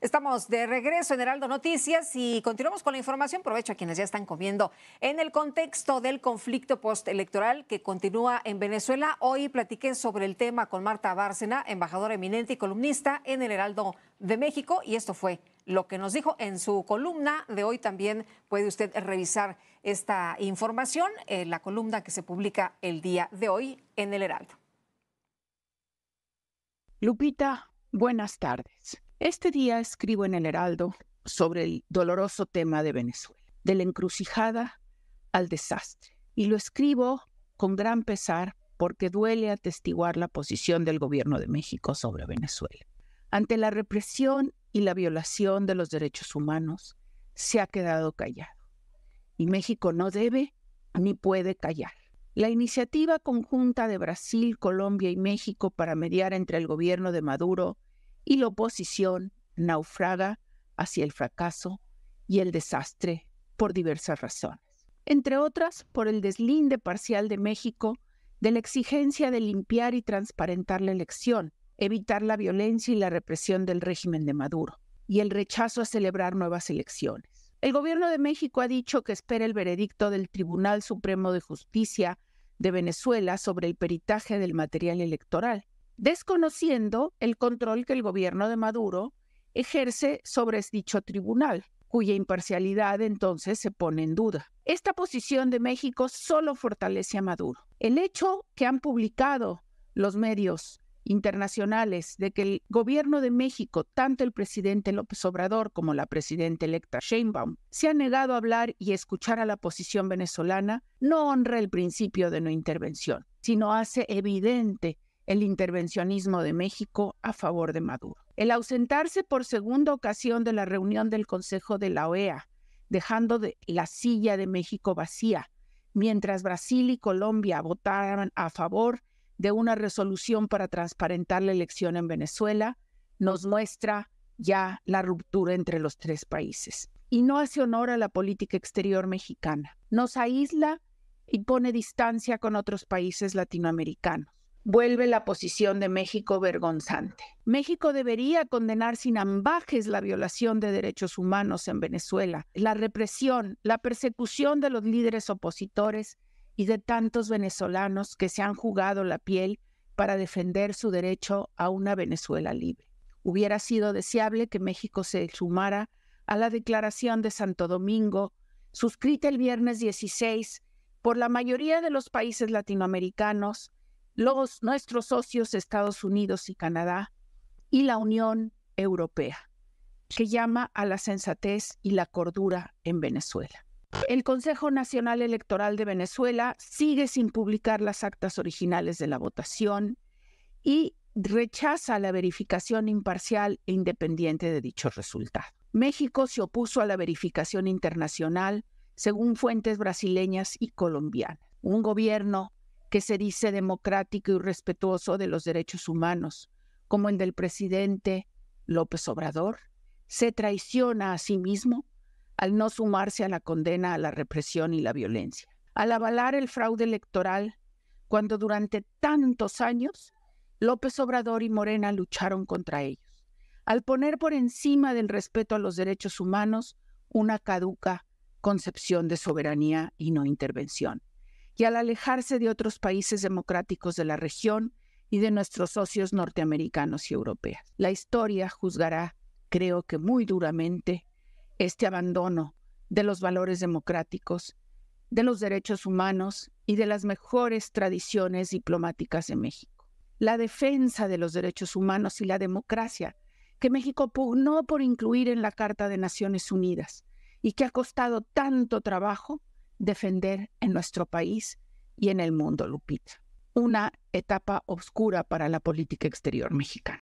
Estamos de regreso en Heraldo Noticias y continuamos con la información. Provecho a quienes ya están comiendo. En el contexto del conflicto postelectoral que continúa en Venezuela, hoy platiqué sobre el tema con Marta Bárcena, embajadora eminente y columnista en el Heraldo de México, y esto fue lo que nos dijo en su columna de hoy. También puede usted revisar esta información en eh, la columna que se publica el día de hoy en el Heraldo. Lupita, buenas tardes. Este día escribo en el Heraldo sobre el doloroso tema de Venezuela, de la encrucijada al desastre. Y lo escribo con gran pesar porque duele atestiguar la posición del gobierno de México sobre Venezuela. Ante la represión y la violación de los derechos humanos, se ha quedado callado. Y México no debe ni puede callar. La iniciativa conjunta de Brasil, Colombia y México para mediar entre el gobierno de Maduro y la oposición naufraga hacia el fracaso y el desastre por diversas razones, entre otras por el deslinde parcial de México de la exigencia de limpiar y transparentar la elección, evitar la violencia y la represión del régimen de Maduro, y el rechazo a celebrar nuevas elecciones. El gobierno de México ha dicho que espera el veredicto del Tribunal Supremo de Justicia de Venezuela sobre el peritaje del material electoral, desconociendo el control que el gobierno de Maduro ejerce sobre dicho tribunal, cuya imparcialidad entonces se pone en duda. Esta posición de México solo fortalece a Maduro. El hecho que han publicado los medios internacionales de que el gobierno de México, tanto el presidente López Obrador como la presidenta electa Sheinbaum, se han negado a hablar y escuchar a la posición venezolana, no honra el principio de no intervención, sino hace evidente el intervencionismo de México a favor de Maduro. El ausentarse por segunda ocasión de la reunión del Consejo de la OEA, dejando la silla de México vacía, mientras Brasil y Colombia votaron a favor de una resolución para transparentar la elección en Venezuela, nos muestra ya la ruptura entre los tres países. Y no hace honor a la política exterior mexicana. Nos aísla y pone distancia con otros países latinoamericanos vuelve la posición de México vergonzante. México debería condenar sin ambajes la violación de derechos humanos en Venezuela, la represión, la persecución de los líderes opositores y de tantos venezolanos que se han jugado la piel para defender su derecho a una Venezuela libre. Hubiera sido deseable que México se sumara a la declaración de Santo Domingo, suscrita el viernes 16 por la mayoría de los países latinoamericanos, los, nuestros socios Estados Unidos y Canadá y la Unión Europea, que llama a la sensatez y la cordura en Venezuela. El Consejo Nacional Electoral de Venezuela sigue sin publicar las actas originales de la votación y rechaza la verificación imparcial e independiente de dichos resultados. México se opuso a la verificación internacional según fuentes brasileñas y colombianas. Un gobierno que se dice democrático y respetuoso de los derechos humanos, como el del presidente López Obrador, se traiciona a sí mismo al no sumarse a la condena a la represión y la violencia, al avalar el fraude electoral, cuando durante tantos años López Obrador y Morena lucharon contra ellos, al poner por encima del respeto a los derechos humanos una caduca concepción de soberanía y no intervención y al alejarse de otros países democráticos de la región y de nuestros socios norteamericanos y europeos. La historia juzgará, creo que muy duramente, este abandono de los valores democráticos, de los derechos humanos y de las mejores tradiciones diplomáticas de México. La defensa de los derechos humanos y la democracia que México pugnó por incluir en la Carta de Naciones Unidas y que ha costado tanto trabajo defender en nuestro país y en el mundo, Lupita. Una etapa oscura para la política exterior mexicana.